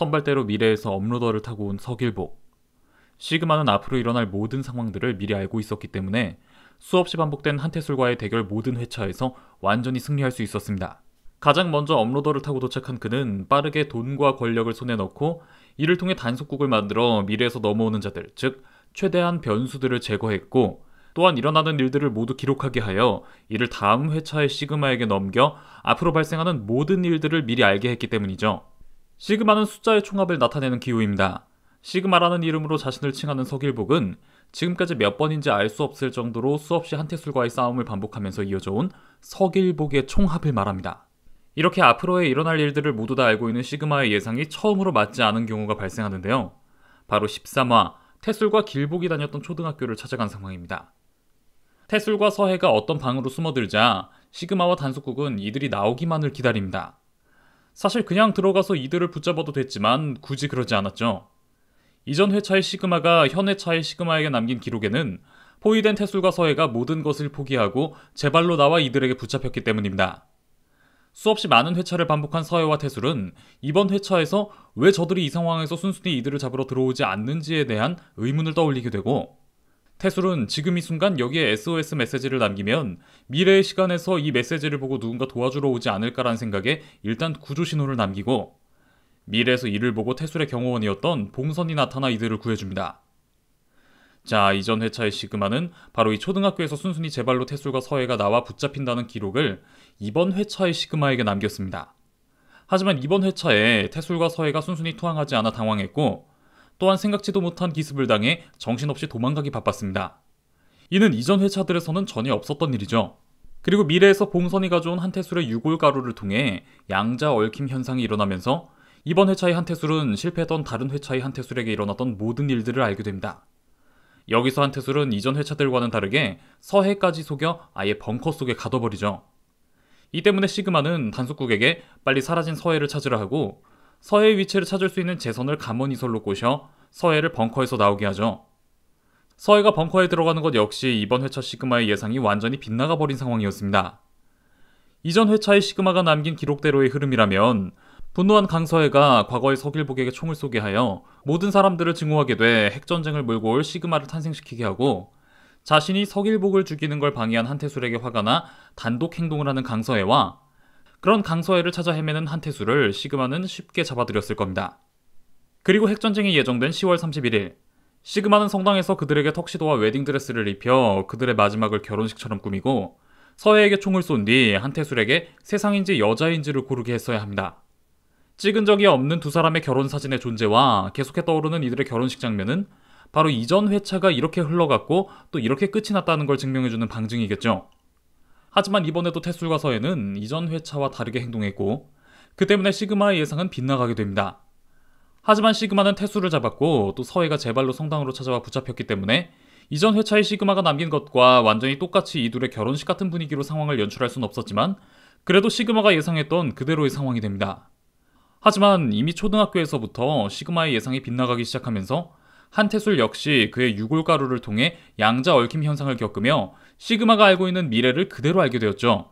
선발대로 미래에서 업로더를 타고 온 서길복. 시그마는 앞으로 일어날 모든 상황들을 미리 알고 있었기 때문에 수없이 반복된 한태술과의 대결 모든 회차에서 완전히 승리할 수 있었습니다. 가장 먼저 업로더를 타고 도착한 그는 빠르게 돈과 권력을 손에 넣고 이를 통해 단속국을 만들어 미래에서 넘어오는 자들, 즉 최대한 변수들을 제거했고 또한 일어나는 일들을 모두 기록하게 하여 이를 다음 회차의 시그마에게 넘겨 앞으로 발생하는 모든 일들을 미리 알게 했기 때문이죠. 시그마는 숫자의 총합을 나타내는 기호입니다. 시그마라는 이름으로 자신을 칭하는 서길복은 지금까지 몇 번인지 알 수 없을 정도로 수없이 한태술과의 싸움을 반복하면서 이어져온 서길복의 총합을 말합니다. 이렇게 앞으로의 일어날 일들을 모두 다 알고 있는 시그마의 예상이 처음으로 맞지 않은 경우가 발생하는데요. 바로 13화, 태술과 길복이 다녔던 초등학교를 찾아간 상황입니다. 태술과 서해가 어떤 방으로 숨어들자 시그마와 단속국은 이들이 나오기만을 기다립니다. 사실 그냥 들어가서 이들을 붙잡아도 됐지만 굳이 그러지 않았죠. 이전 회차의 시그마가 현 회차의 시그마에게 남긴 기록에는 포위된 태술과 서해가 모든 것을 포기하고 제 발로 나와 이들에게 붙잡혔기 때문입니다. 수없이 많은 회차를 반복한 서해와 태술은 이번 회차에서 왜 저들이 이 상황에서 순순히 이들을 잡으러 들어오지 않는지에 대한 의문을 떠올리게 되고 테슬은 지금 이 순간 여기에 SOS 메시지를 남기면 미래의 시간에서 이 메시지를 보고 누군가 도와주러 오지 않을까라는 생각에 일단 구조 신호를 남기고 미래에서 이를 보고 테슬의 경호원이었던 봉선이 나타나 이들을 구해줍니다. 자, 이전 회차의 시그마는 바로 이 초등학교에서 순순히 제발로 테슬과 서해가 나와 붙잡힌다는 기록을 이번 회차의 시그마에게 남겼습니다. 하지만 이번 회차에 테슬과 서해가 순순히 투항하지 않아 당황했고 또한 생각지도 못한 기습을 당해 정신없이 도망가기 바빴습니다. 이는 이전 회차들에서는 전혀 없었던 일이죠. 그리고 미래에서 봉선이 가져온 한태술의 유골 가루를 통해 양자 얽힘 현상이 일어나면서 이번 회차의 한태술은 실패했던 다른 회차의 한태술에게 일어났던 모든 일들을 알게 됩니다. 여기서 한태술은 이전 회차들과는 다르게 서해까지 속여 아예 벙커 속에 가둬버리죠. 이 때문에 시그마는 단속국에게 빨리 사라진 서해를 찾으라 하고 서해의 위치를 찾을 수 있는 재선을 감원이설로 꼬셔 서해를 벙커에서 나오게 하죠. 서해가 벙커에 들어가는 것 역시 이번 회차 시그마의 예상이 완전히 빗나가 버린 상황이었습니다. 이전 회차의 시그마가 남긴 기록대로의 흐름이라면 분노한 강서해가 과거의 서길복에게 총을 쏘게 하여 모든 사람들을 증오하게 돼 핵전쟁을 몰고 올 시그마를 탄생시키게 하고 자신이 서길복을 죽이는 걸 방해한 한태술에게 화가 나 단독 행동을 하는 강서해와 그런 강서해를 찾아 헤매는 한태수를 시그마는 쉽게 잡아들였을 겁니다. 그리고 핵전쟁이 예정된 10월 31일, 시그마는 성당에서 그들에게 턱시도와 웨딩드레스를 입혀 그들의 마지막을 결혼식처럼 꾸미고 서해에게 총을 쏜 뒤 한태술에게 세상인지 여자인지를 고르게 했어야 합니다. 찍은 적이 없는 두 사람의 결혼 사진의 존재와 계속해 떠오르는 이들의 결혼식 장면은 바로 이전 회차가 이렇게 흘러갔고 또 이렇게 끝이 났다는 걸 증명해주는 방증이겠죠. 하지만 이번에도 테술과서에는 이전 회차와 다르게 행동했고 그 때문에 시그마의 예상은 빗나가게 됩니다. 하지만 시그마는 테수를 잡았고 또 서해가 제발로 성당으로 찾아와 붙잡혔기 때문에 이전 회차의 시그마가 남긴 것과 완전히 똑같이 이둘의 결혼식 같은 분위기로 상황을 연출할 수는 없었지만 그래도 시그마가 예상했던 그대로의 상황이 됩니다. 하지만 이미 초등학교에서부터 시그마의 예상이 빗나가기 시작하면서 한태술 역시 그의 유골가루를 통해 양자 얽힘 현상을 겪으며 시그마가 알고 있는 미래를 그대로 알게 되었죠.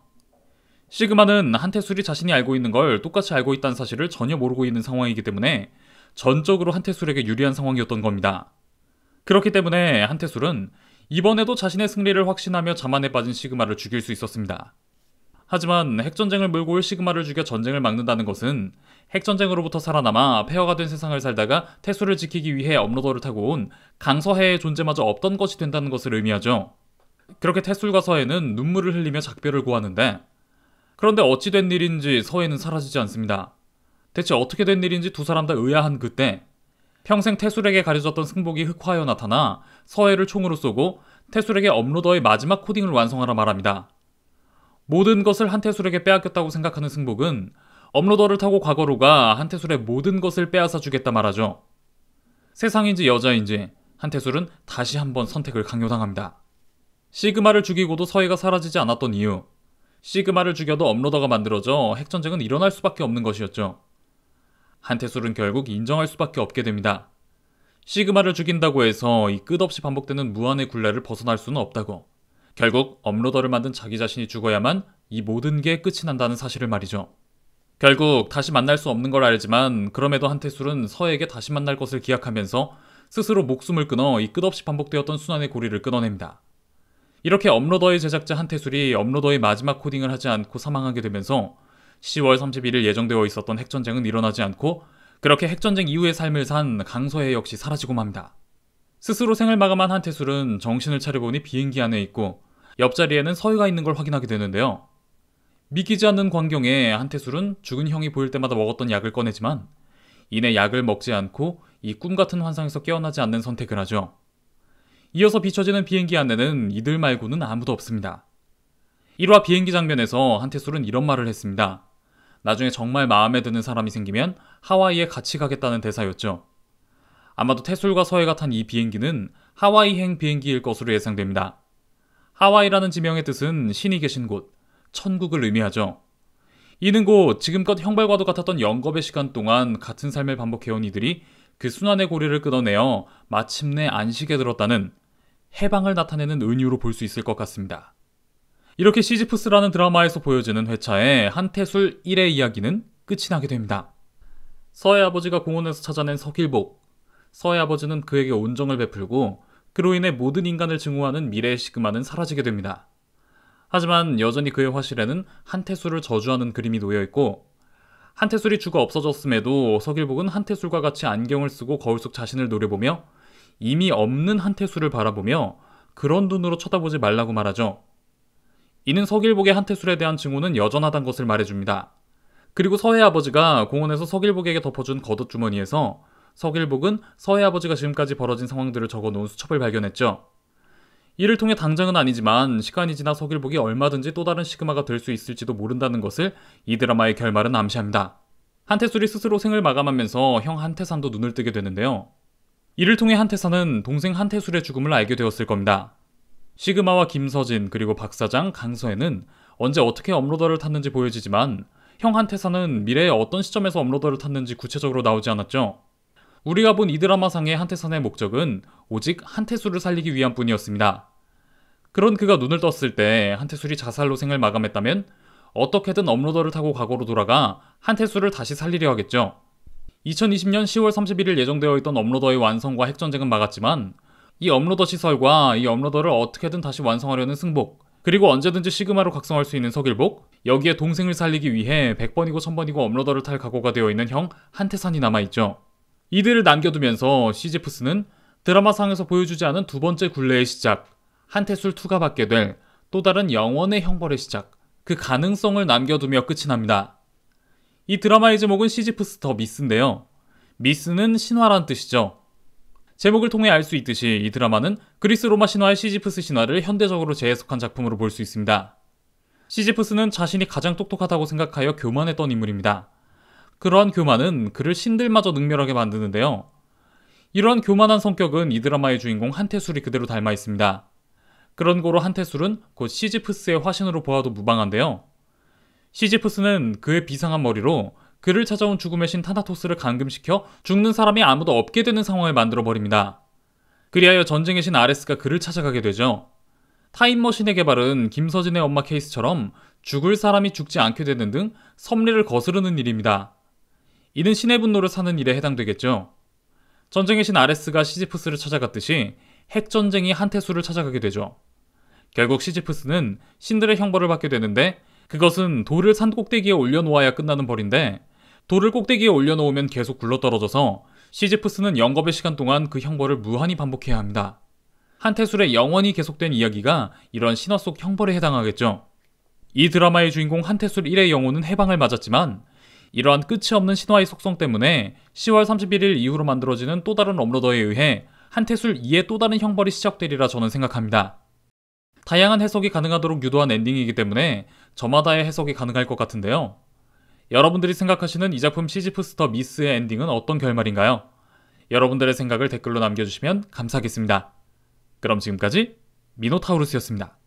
시그마는 한태술이 자신이 알고 있는 걸 똑같이 알고 있다는 사실을 전혀 모르고 있는 상황이기 때문에 전적으로 한태술에게 유리한 상황이었던 겁니다. 그렇기 때문에 한태술은 이번에도 자신의 승리를 확신하며 자만에 빠진 시그마를 죽일 수 있었습니다. 하지만 핵전쟁을 몰고 올 시그마를 죽여 전쟁을 막는다는 것은 핵전쟁으로부터 살아남아 폐허가 된 세상을 살다가 태수를 지키기 위해 업로더를 타고 온 강서해의 존재마저 없던 것이 된다는 것을 의미하죠. 그렇게 태술과 서해는 눈물을 흘리며 작별을 고하는데 그런데 어찌된 일인지 서해는 사라지지 않습니다. 대체 어떻게 된 일인지 두 사람 다 의아한 그때 평생 태술에게 가려졌던 승복이 흑화하여 나타나 서해를 총으로 쏘고 태술에게 업로더의 마지막 코딩을 완성하라 말합니다. 모든 것을 한태술에게 빼앗겼다고 생각하는 승복은 업로더를 타고 과거로 가 한태술의 모든 것을 빼앗아 주겠다 말하죠. 세상인지 여자인지 한태술은 다시 한번 선택을 강요당합니다. 시그마를 죽이고도 서해가 사라지지 않았던 이유 시그마를 죽여도 업로더가 만들어져 핵전쟁은 일어날 수밖에 없는 것이었죠. 한태술은 결국 인정할 수밖에 없게 됩니다. 시그마를 죽인다고 해서 이 끝없이 반복되는 무한의 굴레를 벗어날 수는 없다고. 결국 업로더를 만든 자기 자신이 죽어야만 이 모든 게 끝이 난다는 사실을 말이죠. 결국 다시 만날 수 없는 걸 알지만 그럼에도 한태술은 서에게 다시 만날 것을 기약하면서 스스로 목숨을 끊어 이 끝없이 반복되었던 순환의 고리를 끊어냅니다. 이렇게 업로더의 제작자 한태술이 업로더의 마지막 코딩을 하지 않고 사망하게 되면서 10월 31일 예정되어 있었던 핵전쟁은 일어나지 않고 그렇게 핵전쟁 이후의 삶을 산 강서해 역시 사라지고 맙니다. 스스로 생을 마감한 한태술은 정신을 차려보니 비행기 안에 있고 옆자리에는 서희가 있는 걸 확인하게 되는데요. 믿기지 않는 광경에 한태술은 죽은 형이 보일 때마다 먹었던 약을 꺼내지만 이내 약을 먹지 않고 이 꿈같은 환상에서 깨어나지 않는 선택을 하죠. 이어서 비춰지는 비행기 안에는 이들 말고는 아무도 없습니다. 1화 비행기 장면에서 한태술은 이런 말을 했습니다. 나중에 정말 마음에 드는 사람이 생기면 하와이에 같이 가겠다는 대사였죠. 아마도 태술과 서해가 탄 이 비행기는 하와이행 비행기일 것으로 예상됩니다. 하와이라는 지명의 뜻은 신이 계신 곳, 천국을 의미하죠. 이는 곧 지금껏 형벌과도 같았던 영겁의 시간 동안 같은 삶을 반복해온 이들이 그 순환의 고리를 끊어내어 마침내 안식에 들었다는 해방을 나타내는 은유로 볼 수 있을 것 같습니다. 이렇게 시지프스라는 드라마에서 보여지는 회차의 한태술 1의 이야기는 끝이 나게 됩니다. 서해 아버지가 공원에서 찾아낸 서길복. 서해 아버지는 그에게 온정을 베풀고 그로 인해 모든 인간을 증오하는 미래의 시그마는 사라지게 됩니다. 하지만 여전히 그의 화실에는 한태술을 저주하는 그림이 놓여 있고 한태술이 죽어 없어졌음에도 서길복은 한태술과 같이 안경을 쓰고 거울 속 자신을 노려보며 이미 없는 한태술을 바라보며 그런 눈으로 쳐다보지 말라고 말하죠. 이는 서길복의 한태술에 대한 증오는 여전하단 것을 말해줍니다. 그리고 서해 아버지가 공원에서 서길복에게 덮어준 겉옷주머니에서 서길복은 서해 아버지가 지금까지 벌어진 상황들을 적어놓은 수첩을 발견했죠. 이를 통해 당장은 아니지만 시간이 지나 서길복이 얼마든지 또 다른 시그마가 될 수 있을지도 모른다는 것을 이 드라마의 결말은 암시합니다. 한태술이 스스로 생을 마감하면서 형 한태산도 눈을 뜨게 되는데요. 이를 통해 한태산은 동생 한태술의 죽음을 알게 되었을 겁니다. 시그마와 김서진 그리고 박사장 강서에는 언제 어떻게 업로더를 탔는지 보여지지만 형 한태산은 미래의 어떤 시점에서 업로더를 탔는지 구체적으로 나오지 않았죠. 우리가 본 이 드라마상의 한태선의 목적은 오직 한태수를 살리기 위한 뿐이었습니다. 그런 그가 눈을 떴을 때 한태술이 자살로 생을 마감했다면 어떻게든 업로더를 타고 과거로 돌아가 한태수를 다시 살리려 하겠죠. 2020년 10월 31일 예정되어 있던 업로더의 완성과 핵전쟁은 막았지만 이 업로더 시설과 이 업로더를 어떻게든 다시 완성하려는 승복 그리고 언제든지 시그마로 각성할 수 있는 서길복 여기에 동생을 살리기 위해 100번이고 1000번이고 업로더를 탈 각오가 되어 있는 형 한태산이 남아있죠. 이들을 남겨두면서 시지프스는 드라마상에서 보여주지 않은 두 번째 굴레의 시작, 한태술 투가 받게 될 또 다른 영원의 형벌의 시작, 그 가능성을 남겨두며 끝이 납니다. 이 드라마의 제목은 시지프스 더 미스인데요. 미스는 신화란 뜻이죠. 제목을 통해 알 수 있듯이 이 드라마는 그리스 로마 신화의 시지프스 신화를 현대적으로 재해석한 작품으로 볼 수 있습니다. 시지프스는 자신이 가장 똑똑하다고 생각하여 교만했던 인물입니다. 그러한 교만은 그를 신들마저 능멸하게 만드는데요. 이러한 교만한 성격은 이 드라마의 주인공 한태술이 그대로 닮아 있습니다. 그런 고로 한태술은 곧 시지프스의 화신으로 보아도 무방한데요. 시지프스는 그의 비상한 머리로 그를 찾아온 죽음의 신 타나토스를 감금시켜 죽는 사람이 아무도 없게 되는 상황을 만들어 버립니다. 그리하여 전쟁의 신 아레스가 그를 찾아가게 되죠. 타임머신의 개발은 김서진의 엄마 케이스처럼 죽을 사람이 죽지 않게 되는 등 섭리를 거스르는 일입니다. 이는 신의 분노를 사는 일에 해당되겠죠. 전쟁의 신 아레스가 시지프스를 찾아갔듯이 핵전쟁이 한태수를 찾아가게 되죠. 결국 시지프스는 신들의 형벌을 받게 되는데 그것은 돌을 산 꼭대기에 올려놓아야 끝나는 벌인데 돌을 꼭대기에 올려놓으면 계속 굴러떨어져서 시지프스는 영겁의 시간 동안 그 형벌을 무한히 반복해야 합니다. 한태술의 영원히 계속된 이야기가 이런 신화 속 형벌에 해당하겠죠. 이 드라마의 주인공 한태술 1의 영혼은 해방을 맞았지만 이러한 끝이 없는 신화의 속성 때문에 10월 31일 이후로 만들어지는 또 다른 업로더에 의해 한태술 2의 또 다른 형벌이 시작되리라 저는 생각합니다. 다양한 해석이 가능하도록 유도한 엔딩이기 때문에 저마다의 해석이 가능할 것 같은데요. 여러분들이 생각하시는 이 작품 시지프스 터 미스의 엔딩은 어떤 결말인가요? 여러분들의 생각을 댓글로 남겨주시면 감사하겠습니다. 그럼 지금까지 미노타우루스였습니다.